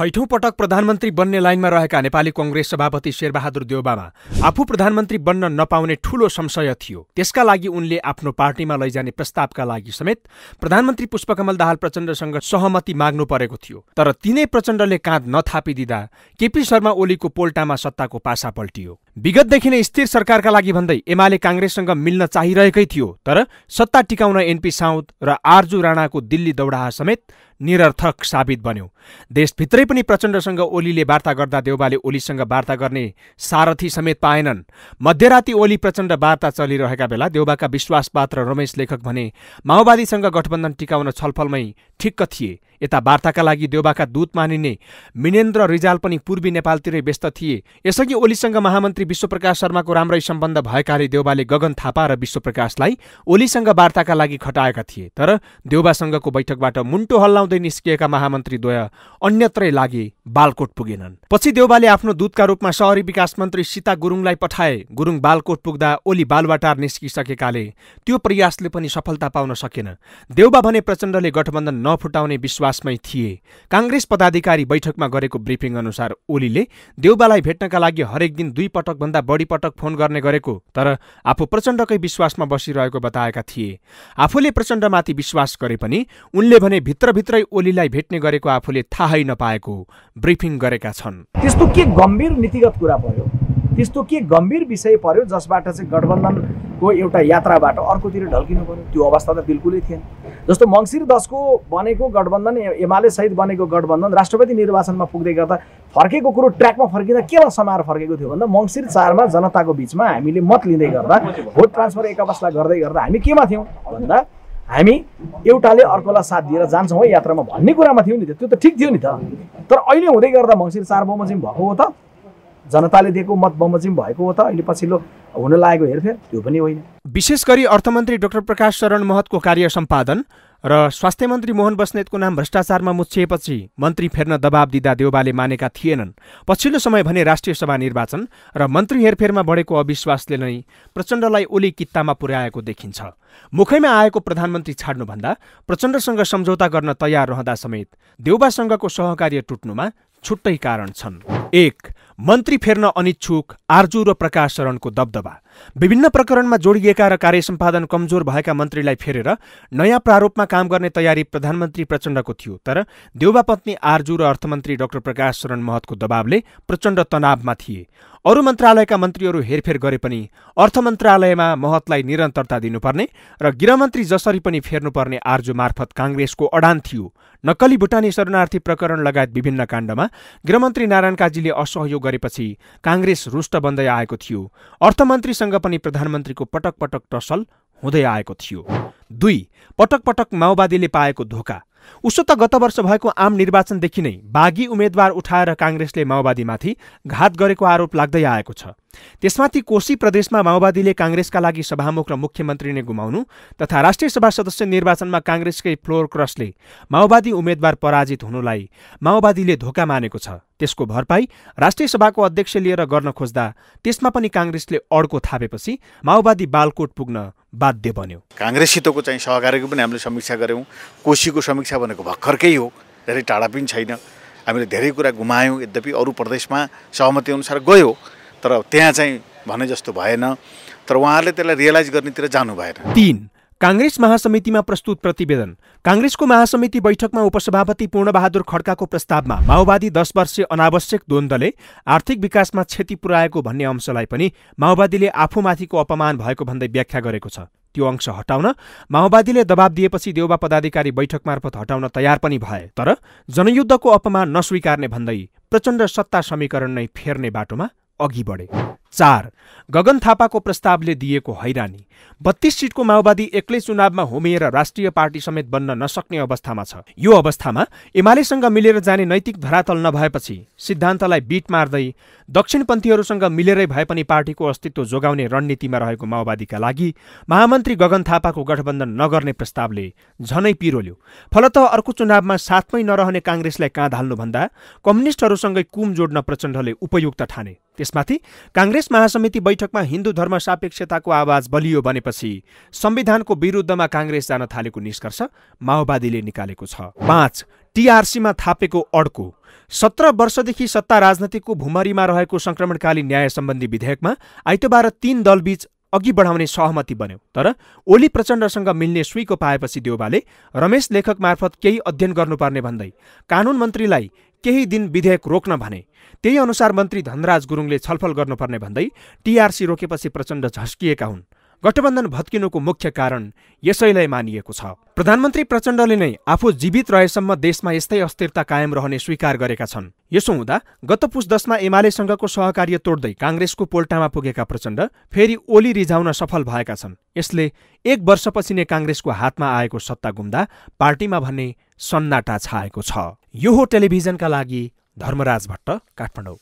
छैठौँ पटक प्रधानमन्त्री बन्ने लाइनमा रहेका नेपाली कङ्ग्रेस सभापति शेरबहादुर देवबामा आफू प्रधानमन्त्री बन्न नपाउने ठूलो संशय थियो त्यसका लागि उनले आफ्नो पार्टीमा लैजाने प्रस्तावका लागि समेत प्रधानमन्त्री पुष्पकमल दाहाल प्रचण्डसँग सहमति माग्नु परेको थियो तर तिनै प्रचण्डले काँध नथापिदिँदा केपी शर्मा ओलीको पोल्टामा सत्ताको पासा पल्टियो विगतदेखि नै स्थिर सरकारका लागि भन्दै एमाले काङ्ग्रेससँग मिल्न चाहिरहेकै थियो तर सत्ता टिकाउन एनपी साउद र आरजु राणाको दिल्ली दौडाहा समेत निरर्थक साबित बन्यो देशभित्रै पनि प्रचण्डसँग ओलीले वार्ता गर्दा देउबाले ओलीसँग वार्ता गर्ने सारथी समेत पाएनन् मध्यराती ओली प्रचण्ड वार्ता चलिरहेका बेला देउबाका विश्वासपात्र रमेश लेखक भने माओवादीसँग गठबन्धन टिकाउन छलफलमै ठिक्क थिए यता वार्ताका लागि देउबाका दूत मानिने मिनेन्द्र रिजाल पनि पूर्वी नेपालतिरै व्यस्त थिए यसअघि ओलीसँग महामन्त्री विश्वप्रकाश शर्माको राम्रै सम्बन्ध भएकाले देउबाले गगन थापा र विश्वप्रकाशलाई ओलीसँग वार्ताका लागि खटाएका थिए तर देउबासँगको बैठकबाट मुन्टो हल्लाउँदै निस्किएका महामन्त्रीद्वय अन्यत्रै लागे बालकोट पुगेनन् पछि देउबाले आफ्नो दूतका रूपमा शहरी विकास मन्त्री सीता गुरुङलाई पठाए गुरुङ बालकोट पुग्दा ओली बालवाटार निस्किसकेकाले त्यो प्रयासले पनि सफलता पाउन सकेन देउबा भने प्रचण्डले गठबन्धन नफुटाउने विश्वासमै थिए काङ्ग्रेस पदाधिकारी बैठकमा गरेको ब्रिफिङ अनुसार ओलीले देउबालाई भेट्नका लागि हरेक दिन दुई पटक भन्दा बढी पटक फोन गर्ने गरेको तर आफू प्रचण्डकै विश्वासमा बसिरहेको बताएका थिए आफूले प्रचण्डमाथि विश्वास गरे पनि उनले भने भित्रभित्रै ओलीलाई भेट्ने गरेको आफूले थाहै नपाएको ब्रिफिङ गरेका छन् त्यस्तो के गम्भीर नीतिगत कुरा पर्यो त्यस्तो के गम्भीर विषय पर्यो जसबाट चाहिँ गठबन्धन को एउटा यात्राबाट अर्कोतिर ढल्किनु पऱ्यो त्यो अवस्था त बिल्कुलै थिएन जस्तो मङ्सिर दसको बनेको गठबन्धन एमाले सहित बनेको गठबन्धन राष्ट्रपति निर्वाचनमा पुग्दै गर्दा फर्केको कुरो ट्र्याकमा फर्किँदा केमा समाएर फर्केको थियो भन्दा मङ्सिर चारमा जनताको बिचमा हामीले मत लिँदै गर्दा भोट ट्रान्सफर एक अवस्था गर्दै गर्दा हामी केमा थियौँ भन्दा हामी एउटाले अर्कोलाई साथ दिएर जान्छौँ है यात्रामा भन्ने कुरामा थियौँ नि त त्यो त ठिक थियो नि त तर अहिले हुँदै गर्दा मङ्सिर चार बमोजिम भएको हो त जनताले दिएको मत बमोजिम भएको हो त अहिले पछिल्लो हुन लागेको हेरफेर त्यो पनि होइन विशेष गरी अर्थमन्त्री डाक्टर प्रकाश शरण महतको कार्य सम्पादन र स्वास्थ्य मन्त्री मोहन बस्नेतको नाम भ्रष्टाचारमा मुछिएपछि मन्त्री फेर्न दबाब दिँदा देउबाले मानेका थिएनन् पछिल्लो समय भने राष्ट्रिय सभा निर्वाचन र मन्त्री हेरफेरमा बढेको अविश्वासले नै प्रचण्डलाई ओली कित्तामा पुर्याएको देखिन्छ मुखैमा आएको प्रधानमन्त्री छाड्नुभन्दा प्रचण्डसँग सम्झौता गर्न तयार रहँदा समेत देउबासँगको सहकार्य टुट्नुमा छुट्टै कारण छन् एक मन्त्री फेर्न अनिच्छुक आर्जु र प्रकाश शरणको दबदबा विभिन्न प्रकरणमा जोडिएका र कार्य सम्पादन कमजोर भएका मन्त्रीलाई फेरेर नयाँ प्रारूपमा काम गर्ने तयारी प्रधानमन्त्री प्रचण्डको थियो तर देउबा पत्नी आर्जु र अर्थमन्त्री डाक्टर प्रकाश शरण महतको दबावले प्रचण्ड तनावमा थिए अरू मन्त्रालयका मन्त्रीहरू हेरफेर गरे पनि अर्थ मन्त्रालयमा महतलाई निरन्तरता दिनुपर्ने र गृहमन्त्री जसरी पनि फेर्नुपर्ने आर्जु मार्फत काङ्ग्रेसको अडान थियो नक्कली भुटानी शरणार्थी प्रकरण लगायत विभिन्न काण्डमा गृहमन्त्री नारायण काजीले असहयोग गरेपछि काङ्ग्रेस रुष्ट बन्दै आएको थियो अर्थमन्त्रीसँग पनि प्रधानमन्त्रीको पटक पटक टसल हुँदै आएको थियो दुई पटक पटक माओवादीले पाएको धोका उसो त गत वर्ष भएको आम निर्वाचनदेखि नै बागी उम्मेद्वार उठाएर काङ्ग्रेसले माओवादीमाथि घात गरेको आरोप लाग्दै आएको छ त्यसमाथि कोशी प्रदेशमा माओवादीले काङ्ग्रेसका लागि सभामुख र मुख्यमन्त्री नै गुमाउनु तथा राष्ट्रिय सभा सदस्य निर्वाचनमा काङ्ग्रेसकै फ्लोर क्रसले माओवादी उम्मेद्वार पराजित हुनुलाई माओवादीले धोका मानेको छ त्यसको भरपाई राष्ट्रिय सभाको अध्यक्ष लिएर गर्न खोज्दा त्यसमा पनि काङ्ग्रेसले अड्को थापेपछि माओवादी बालकोट पुग्न बाध्य बन्यो काङ्ग्रेससितको चाहिँ सहकार्यको पनि हामीले समीक्षा गऱ्यौँ कोशीको समीक्षा भनेको भर्खरकै हो धेरै टाढा पनि छैन हामीले धेरै कुरा गुमायौँ यद्यपि अरू प्रदेशमा सहमति अनुसार गयो तर त्यहाँ चाहिँ भने जस्तो भएन तर उहाँहरूले त्यसलाई रियलाइज गर्नेतिर जानु भएन तिन काङ्ग्रेस महासमितिमा प्रस्तुत प्रतिवेदन काङ्ग्रेसको महासमिति बैठकमा उपसभापति पूर्णबहादुर खड्काको प्रस्तावमा माओवादी दस वर्षे अनावश्यक द्वन्द्वले आर्थिक विकासमा क्षति पुर्याएको भन्ने अंशलाई पनि माओवादीले आफूमाथिको अपमान भएको भन्दै व्याख्या गरेको छ त्यो अंश हटाउन माओवादीले दबाब दिएपछि देउबा पदाधिकारी बैठक मार्फत हटाउन तयार पनि भए तर जनयुद्धको अपमान नस्वीकार्ने भन्दै प्रचण्ड सत्ता समीकरण नै फेर्ने बाटोमा अघि बढे चार गगन थापाको प्रस्तावले दिएको हैरानी बत्तीस सिटको माओवादी एक्लै चुनावमा होमिएर राष्ट्रिय पार्टी समेत बन्न नसक्ने अवस्थामा छ यो अवस्थामा एमालेसँग मिलेर जाने नैतिक धरातल नभएपछि सिद्धान्तलाई बिट मार्दै दक्षिणपन्थीहरूसँग मिलेरै भए पनि पार्टीको अस्तित्व जोगाउने रणनीतिमा रहेको माओवादीका लागि महामन्त्री गगन थापाको गठबन्धन नगर्ने प्रस्तावले झनै पिरोल्यो फलत अर्को चुनावमा साथमै नरहने काङ्ग्रेसलाई कहाँ धाल्नुभन्दा कम्युनिस्टहरूसँगै कुम जोड्न प्रचण्डले उपयुक्त ठाने त्यसमाथि काङ्ग्रेस महासमिति बैठकमा हिन्दू धर्म सापेक्षताको आवाज बलियो बनेपछि संविधानको विरुद्धमा काङ्ग्रेस जान थालेको निष्कर्ष माओवादीले निकालेको छ पाँच टिआरसीमा थापेको अड्को सत्र वर्षदेखि सत्ता राजनीतिको भुमरीमा रहेको संक्रमणकालीन न्याय सम्बन्धी विधेयकमा आइतबार तीन दलबीच अघि बढाउने सहमति बन्यो तर ओली प्रचण्डसँग मिल्ने सुईको पाएपछि देउबाले रमेश लेखक मार्फत केही अध्ययन गर्नुपर्ने भन्दै कानुन मन्त्रीलाई केही दिन विधेयक रोक्न भने त्यही अनुसार मन्त्री धनराज गुरुङले छलफल गर्नुपर्ने भन्दै टिआरसी रोकेपछि प्रचण्ड झस्किएका हुन् गठबन्धन भत्किनुको मुख्य कारण यसैलाई मानिएको छ प्रधानमन्त्री प्रचण्डले नै आफू जीवित रहेसम्म देशमा यस्तै अस्थिरता कायम रहने स्वीकार गरेका छन् यसो हुँदा गत पुस दशमा एमालेसँगको सहकार्य तोड्दै काङ्ग्रेसको पोल्टामा पुगेका प्रचण्ड फेरि ओली रिझाउन सफल भएका छन् यसले एक वर्षपछि नै काङ्ग्रेसको हातमा आएको सत्ता गुम्दा पार्टीमा भन्ने सन्नाटा छाएको छ यो हो टेलिभिजनका लागि धर्मराज भट्ट काठमाडौँ